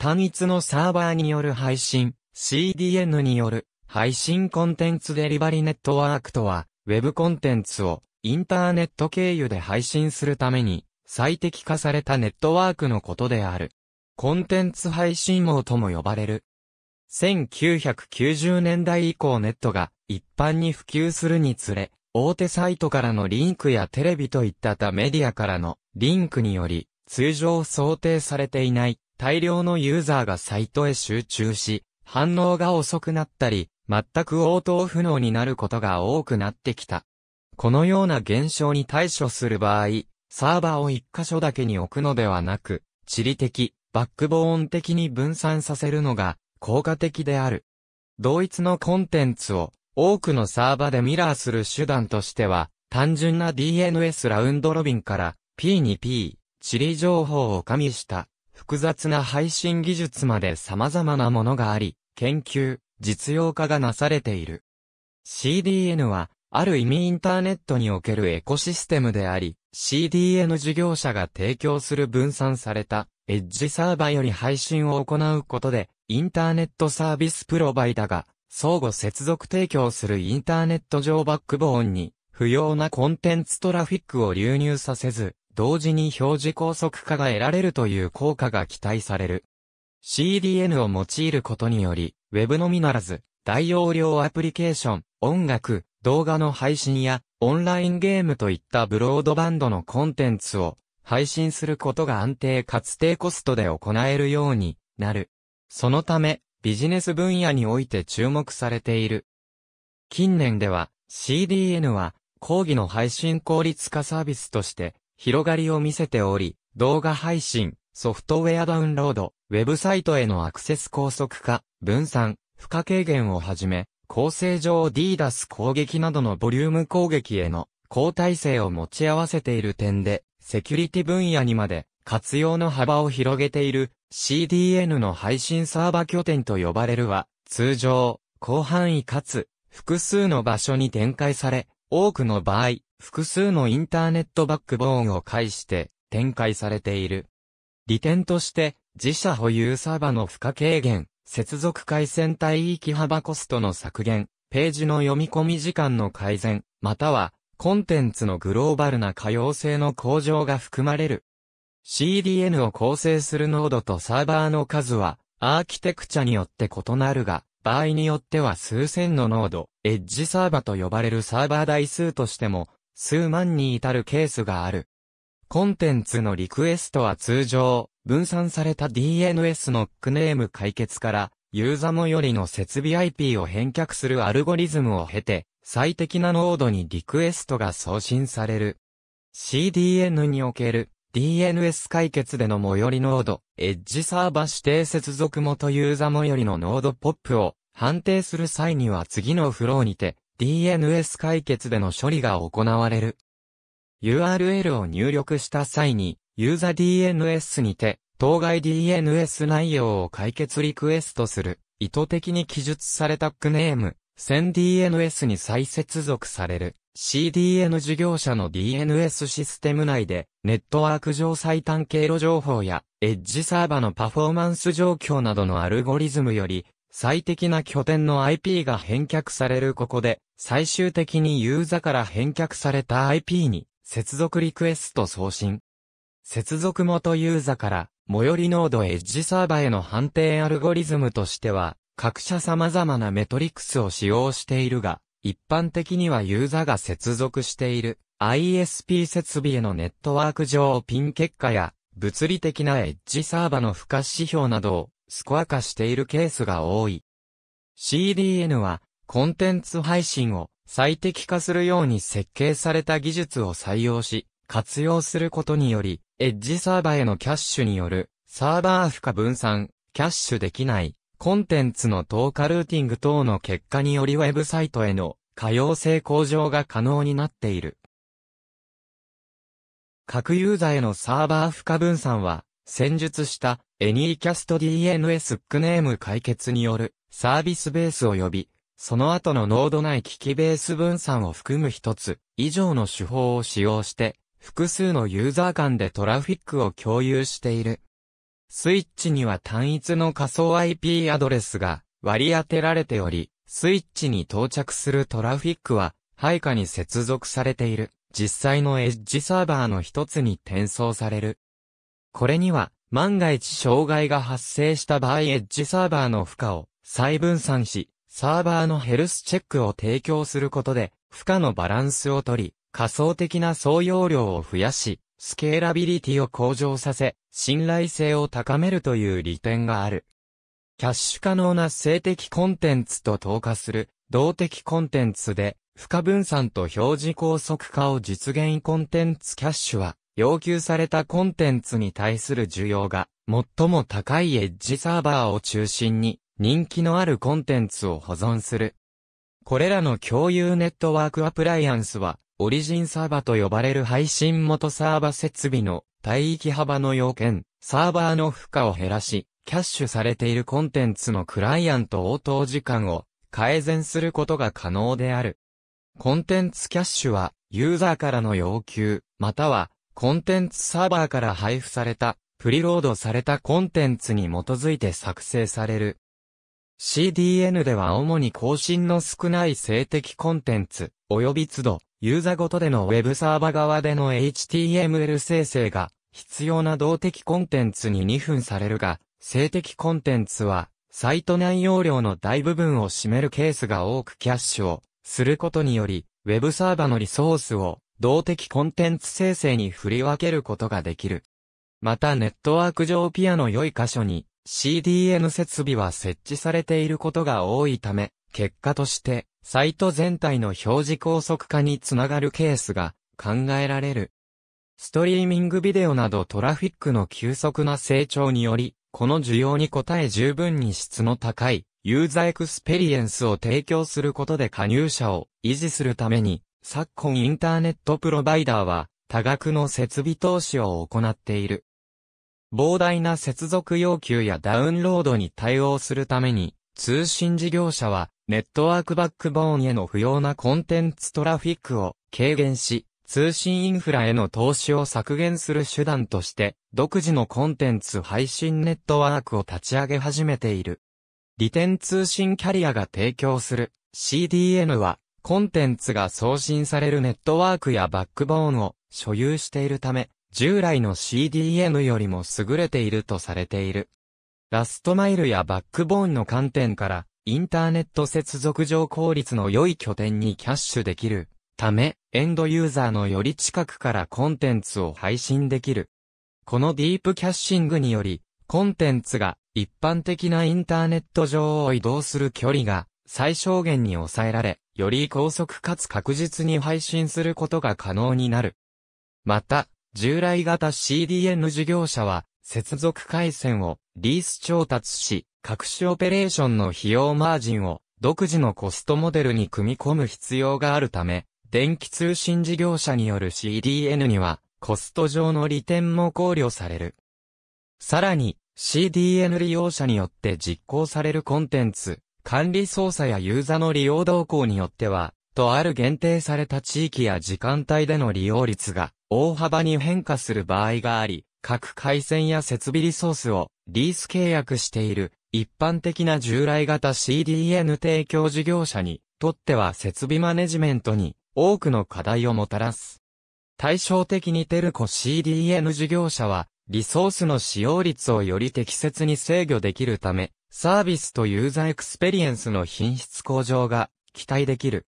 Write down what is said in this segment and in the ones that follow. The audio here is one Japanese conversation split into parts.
単一のサーバーによる配信、CDN による配信コンテンツデリバリネットワークとは、Web コンテンツをインターネット経由で配信するために最適化されたネットワークのことである。コンテンツ配信網とも呼ばれる。1990年代以降ネットが一般に普及するにつれ、大手サイトからのリンクやテレビといった他メディアからのリンクにより、通常想定されていない大量のユーザーがサイトへ集中し、反応が遅くなったり、全く応答不能になることが多くなってきた。このような現象に対処する場合、サーバーを一箇所だけに置くのではなく、地理的、バックボーン的に分散させるのが効果的である。同一のコンテンツを多くのサーバーでミラーする手段としては、単純な DNS ラウンドロビンから P2P、地理情報を加味した複雑な配信技術まで様々なものがあり、研究、実用化がなされている。CDN は、ある意味インターネットにおけるエコシステムであり、CDN 事業者が提供する分散されたエッジサーバーより配信を行うことで、インターネットサービスプロバイダが相互接続提供するインターネット上バックボーンに不要なコンテンツトラフィックを流入させず、同時に表示高速化が得られるという効果が期待される。CDN を用いることにより、Web のみならず、大容量アプリケーション、音楽、動画の配信や、オンラインゲームといったブロードバンドのコンテンツを配信することが安定かつ低コストで行えるようになる。そのため、ビジネス分野において注目されている。近年では、CDN は、講義の配信効率化サービスとして、広がりを見せており、動画配信、ソフトウェアダウンロード、ウェブサイトへのアクセス高速化、分散、負荷軽減をはじめ、構成上 d d a s 攻撃などのボリューム攻撃への抗体性を持ち合わせている点で、セキュリティ分野にまで活用の幅を広げている CDN の配信サーバ拠点と呼ばれるは、通常、広範囲かつ複数の場所に展開され、多くの場合、複数のインターネットバックボーンを介して展開されている。利点として、自社保有サーバの負荷軽減、接続回線帯域幅コストの削減、ページの読み込み時間の改善、または、コンテンツのグローバルな可用性の向上が含まれる。CDN を構成するノードとサーバーの数は、アーキテクチャによって異なるが、場合によっては数千のノード、エッジサーバと呼ばれるサーバー台数としても数万に至るケースがある。コンテンツのリクエストは通常、分散された DNS のクネーム解決から、ユーザもよりの設備 IP を返却するアルゴリズムを経て、最適なノードにリクエストが送信される。CDN における DNS 解決での最寄りノード、エッジサーバ指定接続元ユーザもよりのノードポップを判定する際には次のフローにて、DNS 解決での処理が行われる。URL を入力した際に、ユーザ DNS にて、当該 DNS 内容を解決リクエストする、意図的に記述されたクネーム、1000DNS に再接続される、CDN 事業者の DNS システム内で、ネットワーク上最短経路情報や、エッジサーバのパフォーマンス状況などのアルゴリズムより、最適な拠点の IP が返却されるここで、最終的にユーザから返却された IP に、接続リクエスト送信。接続元ユーザから、最寄りノードエッジサーバへの判定アルゴリズムとしては、各社様々なメトリクスを使用しているが、一般的にはユーザが接続している ISP 設備へのネットワーク上ピン結果や物理的なエッジサーバの負荷指標などをスコア化しているケースが多い。CDN は、コンテンツ配信を最適化するように設計された技術を採用し、活用することにより、エッジサーバーへのキャッシュによる、サーバー負荷分散、キャッシュできない、コンテンツの投下ルーティング等の結果によりウェブサイトへの可用性向上が可能になっている。各ユーザーへのサーバー負荷分散は、戦術したエニーキャスト DNS ックネーム解決によるサービスベースを呼びその後のノード内機器ベース分散を含む一つ以上の手法を使用して複数のユーザー間でトラフィックを共有している。スイッチには単一の仮想 IP アドレスが割り当てられており、スイッチに到着するトラフィックは配下に接続されている実際のエッジサーバーの一つに転送される。これには、万が一障害が発生した場合エッジサーバーの負荷を再分散し、サーバーのヘルスチェックを提供することで、負荷のバランスをとり、仮想的な総容量を増やし、スケーラビリティを向上させ、信頼性を高めるという利点がある。キャッシュ可能な性的コンテンツと投下する動的コンテンツで、負荷分散と表示高速化を実現コンテンツキャッシュは、要求されたコンテンツに対する需要が最も高いエッジサーバーを中心に人気のあるコンテンツを保存する。これらの共有ネットワークアプライアンスはオリジンサーバと呼ばれる配信元サーバ設備の帯域幅の要件、サーバーの負荷を減らし、キャッシュされているコンテンツのクライアント応答時間を改善することが可能である。コンテンツキャッシュは、ユーザーからの要求、またはコンテンツサーバーから配布された、プリロードされたコンテンツに基づいて作成される。CDN では主に更新の少ない性的コンテンツ、及び都度、ユーザごとでのウェブサーバ側での HTML 生成が必要な動的コンテンツに2分されるが、性的コンテンツは、サイト内容量の大部分を占めるケースが多くキャッシュをすることにより、ウェブサーバのリソースを動的コンテンツ生成に振り分けることができる。またネットワーク上ピアの良い箇所に CDN 設備は設置されていることが多いため、結果としてサイト全体の表示高速化につながるケースが考えられる。ストリーミングビデオなどトラフィックの急速な成長により、この需要に応え十分に質の高いユーザーエクスペリエンスを提供することで加入者を維持するために昨今インターネットプロバイダーは多額の設備投資を行っている。膨大な接続要求やダウンロードに対応するために、通信事業者はネットワークバックボーンへの不要なコンテンツトラフィックを軽減し、通信インフラへの投資を削減する手段として、独自のコンテンツ配信ネットワークを立ち上げ始めている。利点通信キャリアが提供する CDN はコンテンツが送信されるネットワークやバックボーンを所有しているため、従来の CDN よりも優れているとされている。ラストマイルやバックボーンの観点から、インターネット接続上効率の良い拠点にキャッシュできるため、エンドユーザーのより近くからコンテンツを配信できる。このディープキャッシングにより、コンテンツが一般的なインターネット上を移動する距離が最小限に抑えられ、より高速かつ確実に配信することが可能になる。また、従来型 CDN 事業者は、接続回線をリース調達し、各種オペレーションの費用マージンを独自のコストモデルに組み込む必要があるため、電気通信事業者による CDN には、コスト上の利点も考慮される。さらに、CDN 利用者によって実行されるコンテンツ、管理操作やユーザの利用動向によっては、とある限定された地域や時間帯での利用率が大幅に変化する場合があり、各回線や設備リソースをリース契約している一般的な従来型 CDN 提供事業者にとっては設備マネジメントに多くの課題をもたらす。対照的にテルコ CDN 事業者はリソースの使用率をより適切に制御できるためサービスとユーザーエクスペリエンスの品質向上が期待できる。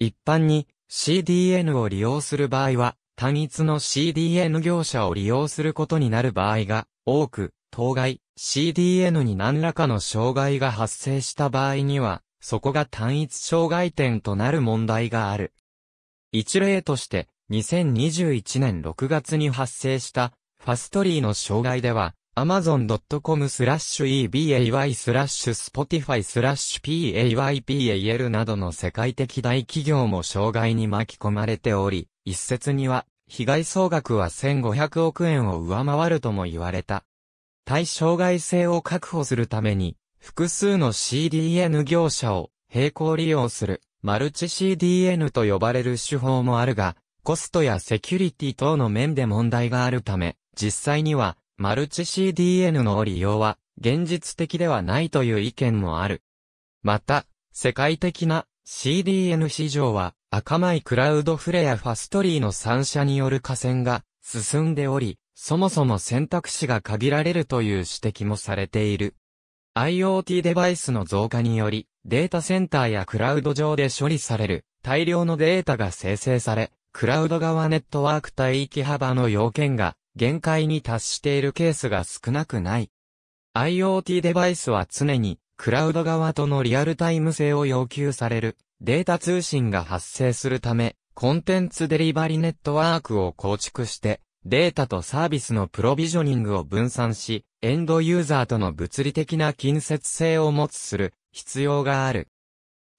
一般に CDN を利用する場合は、単一の CDN 業者を利用することになる場合が多く、当該 CDN に何らかの障害が発生した場合には、そこが単一障害点となる問題がある。一例として、2021年6月に発生したファストリーの障害では、amazon.com スラッシュ ebay スラッシュ spotify スラッシュ paypal などの世界的大企業も障害に巻き込まれており、一説には、被害総額は1500億円を上回るとも言われた。対障害性を確保するために、複数の CDN 業者を並行利用する、マルチ CDN と呼ばれる手法もあるが、コストやセキュリティ等の面で問題があるため、実際にはマルチ CDN の利用は、現実的ではないという意見もある。また、世界的な CDN 市場は、赤米クラウドフレやファストリーの3社による河川が進んでおり、そもそも選択肢が限られるという指摘もされている。IoT デバイスの増加により、データセンターやクラウド上で処理される大量のデータが生成され、クラウド側ネットワーク帯域幅の要件が限界に達しているケースが少なくない。IoT デバイスは常にクラウド側とのリアルタイム性を要求されるデータ通信が発生するためコンテンツデリバリネットワークを構築してデータとサービスのプロビジョニングを分散しエンドユーザーとの物理的な近接性を持つする必要がある。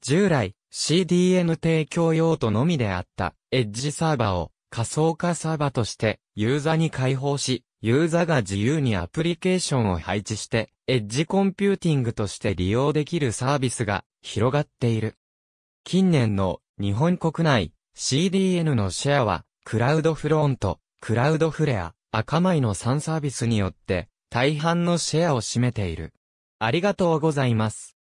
従来 CDN 提供用途のみであったエッジサーバーを仮想化サーバとしてユーザーに開放し、ユーザーが自由にアプリケーションを配置して、エッジコンピューティングとして利用できるサービスが広がっている。近年の日本国内 CDN のシェアは、クラウドフロント、クラウドフレア、赤米の3サービスによって大半のシェアを占めている。ありがとうございます。